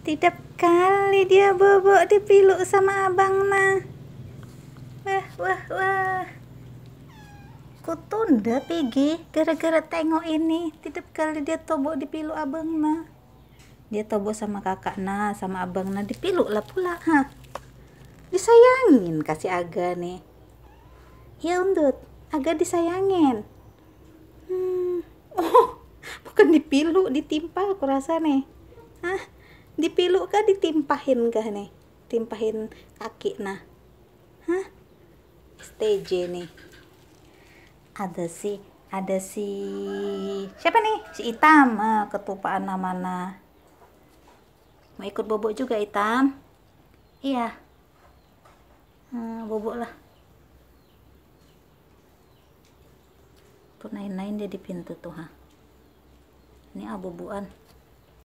Tidak kali dia bobo dipiluk sama abang mah. Wah, wah, wah. Kutunda pigi gara-gara tengok ini. Tidak kali dia tobo dipiluk abang mah. Dia tobo sama kakak nah, sama abang nah dipiluk lah pula. Hah. Disayangin kasih Aga nih. Ya undut, Aga disayangin. Hmm. Oh, bukan dipilu, ditimpa aku rasa nih. Hah? dipiluk kah ditimpahin kah nih timpahin kaki nah hah STJ nih ada si ada si siapa nih si hitam ah, ketupaan mana mau ikut bobok juga hitam iya hmm, bobok lah tuh naik naik dia di pintu tuh ha ini abu ah,